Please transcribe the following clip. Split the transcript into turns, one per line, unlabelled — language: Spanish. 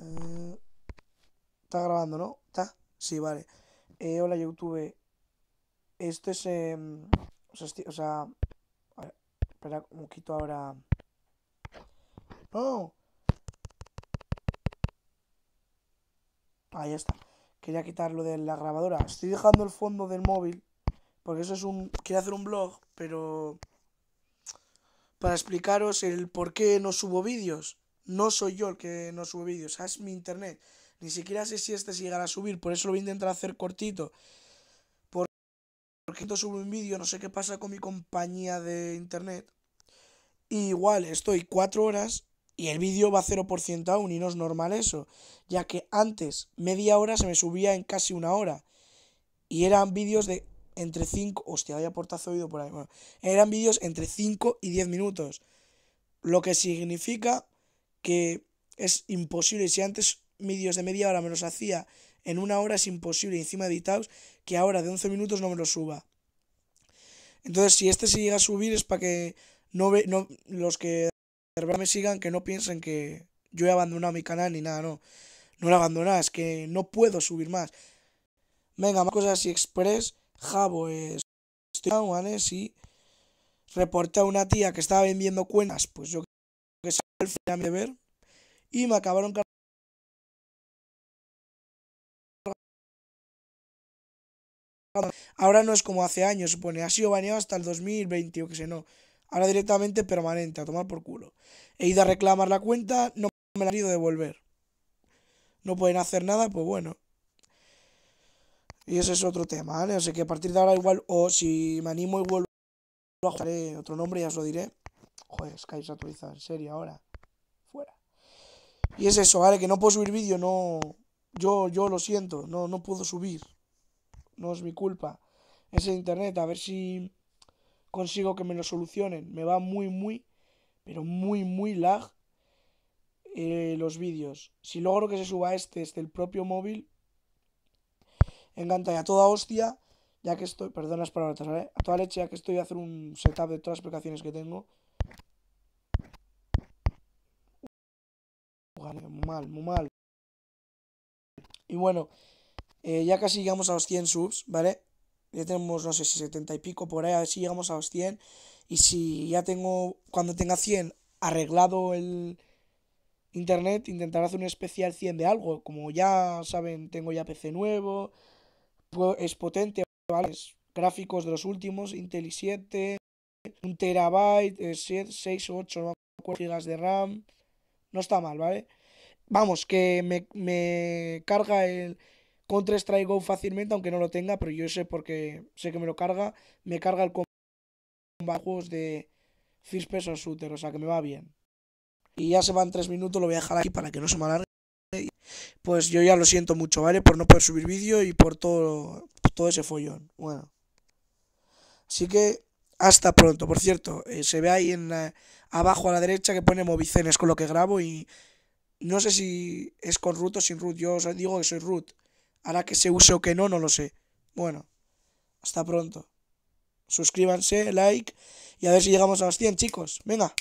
Mm, está grabando, ¿no? ¿Está? Sí, vale. Eh, hola, YouTube. Este es. Eh, o sea. espera, un poquito ahora. ¡Oh! ahí está. Quería quitarlo de la grabadora. Estoy dejando el fondo del móvil. Porque eso es un. Quiero hacer un blog, pero. Para explicaros el por qué no subo vídeos no soy yo el que no sube vídeos, es mi internet. Ni siquiera sé si este llegará a subir, por eso lo voy a intentar hacer cortito. Porque, porque subo un vídeo, no sé qué pasa con mi compañía de internet. igual estoy cuatro horas y el vídeo va 0% aún y no es normal eso, ya que antes media hora se me subía en casi una hora. Y eran vídeos de entre 5, hostia, había portazo oído por ahí. eran vídeos entre 5 y 10 minutos, lo que significa que es imposible. Si antes medios de media hora me los hacía en una hora, es imposible. encima de editados, que ahora de 11 minutos no me los suba. Entonces, si este se llega a subir es para que no, ve, no los que me sigan, que no piensen que yo he abandonado mi canal ni nada, no. No lo abandonas que no puedo subir más. Venga, más cosas y express. Jabo es... ¿vale? Reporté a una tía que estaba vendiendo cuentas, pues yo de ver y me acabaron Ahora no es como hace años, supone, ha sido baneado hasta el 2020 o que sé, no. Ahora directamente permanente, a tomar por culo. He ido a reclamar la cuenta, no me la han ido devolver. No pueden hacer nada, pues bueno. Y ese es otro tema, ¿vale? así que a partir de ahora igual, o si me animo y vuelvo a eh, otro nombre, ya os lo diré. Joder, Sky actualizado en serio ahora fuera. Y es eso, ¿vale? Que no puedo subir vídeo, no... Yo, yo lo siento, no, no puedo subir. No es mi culpa. Es internet, a ver si consigo que me lo solucionen. Me va muy, muy, pero muy, muy lag eh, los vídeos. Si logro que se suba este Este, el propio móvil, encanta ya toda hostia, ya que estoy, perdonas para palabras, A toda leche, ya que estoy a hacer un setup de todas las aplicaciones que tengo. muy mal, muy mal. Y bueno, eh, ya casi llegamos a los 100 subs, ¿vale? Ya tenemos, no sé si 70 y pico por ahí, a ver si llegamos a los 100. Y si ya tengo, cuando tenga 100, arreglado el internet, intentaré hacer un especial 100 de algo. Como ya saben, tengo ya PC nuevo, es potente, ¿vale? gráficos de los últimos, Intel i7, un terabyte, 6 o 8 no gigas de RAM. No está mal, ¿vale? Vamos, que me, me carga el Contra Strike Go fácilmente, aunque no lo tenga, pero yo sé porque sé que me lo carga. Me carga el con bajos de First pesos Shooter, o sea que me va bien. Y ya se van tres minutos, lo voy a dejar aquí para que no se me alargue. Pues yo ya lo siento mucho, ¿vale? Por no poder subir vídeo y por todo, todo ese follón. Bueno. Así que hasta pronto. Por cierto, eh, se ve ahí en abajo a la derecha que pone Movicenes con lo que grabo y no sé si es con root o sin root. Yo os digo que soy root. Ahora que se use o que no, no lo sé. Bueno, hasta pronto. Suscríbanse, like y a ver si llegamos a los 100, chicos. Venga.